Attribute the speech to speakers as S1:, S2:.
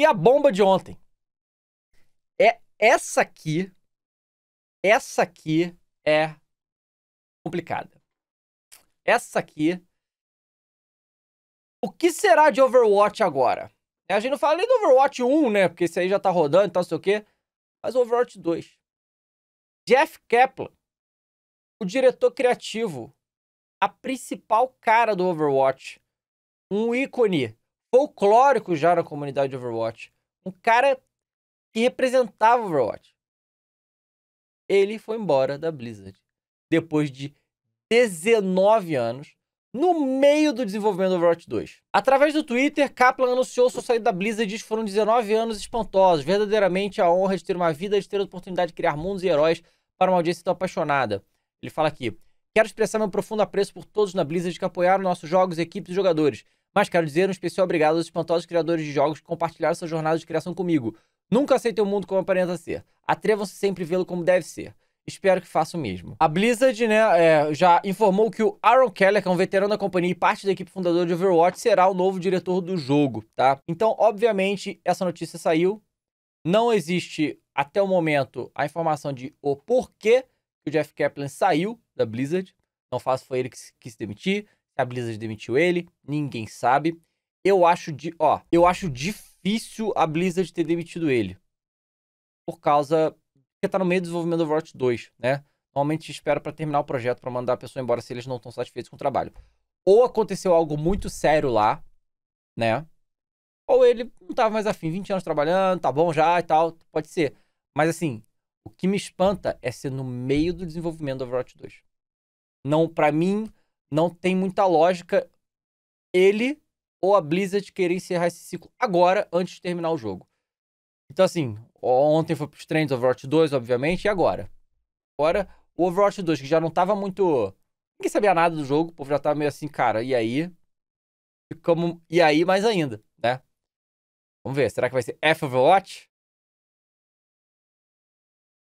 S1: E a bomba de ontem. É essa aqui. Essa aqui é complicada. Essa aqui. O que será de Overwatch agora? A gente não fala nem do Overwatch 1, né? Porque esse aí já tá rodando e tal, sei o quê. Mas o Overwatch 2. Jeff Kaplan, o diretor criativo, a principal cara do Overwatch, um ícone folclórico já na comunidade Overwatch. Um cara que representava Overwatch. Ele foi embora da Blizzard depois de 19 anos, no meio do desenvolvimento do Overwatch 2. Através do Twitter, Kaplan anunciou sua saída da Blizzard e diz que foram 19 anos espantosos, verdadeiramente a honra de ter uma vida, de ter a oportunidade de criar mundos e heróis para uma audiência tão apaixonada. Ele fala aqui: Quero expressar meu profundo apreço por todos na Blizzard que apoiaram nossos jogos, equipes e jogadores. Mas quero dizer um especial obrigado aos espantosos criadores de jogos que compartilharam sua jornada de criação comigo. Nunca aceitei o mundo como aparenta ser. Atrevam-se sempre vê-lo como deve ser. Espero que faça o mesmo. A Blizzard né, é, já informou que o Aaron Keller, que é um veterano da companhia e parte da equipe fundadora de Overwatch, será o novo diretor do jogo, tá? Então, obviamente, essa notícia saiu. Não existe, até o momento, a informação de o porquê que o Jeff Kaplan saiu da Blizzard. Não faço, foi ele que se demitir a Blizzard demitiu ele, ninguém sabe. Eu acho de, ó, eu acho difícil a Blizzard ter demitido ele. Por causa que tá no meio do desenvolvimento do Overwatch 2, né? Normalmente espera para terminar o projeto para mandar a pessoa embora se eles não estão satisfeitos com o trabalho. Ou aconteceu algo muito sério lá, né? Ou ele não tava mais afim, 20 anos trabalhando, tá bom já e tal, pode ser. Mas assim, o que me espanta é ser no meio do desenvolvimento do Overwatch 2. Não, para mim, não tem muita lógica ele ou a Blizzard querer encerrar esse ciclo agora, antes de terminar o jogo. Então, assim, ontem foi pros treinos Overwatch 2, obviamente, e agora? Agora, o Overwatch 2, que já não tava muito. Ninguém sabia nada do jogo, o povo já tava meio assim, cara, e aí? Ficamos. E aí, mais ainda, né? Vamos ver, será que vai ser F Overwatch?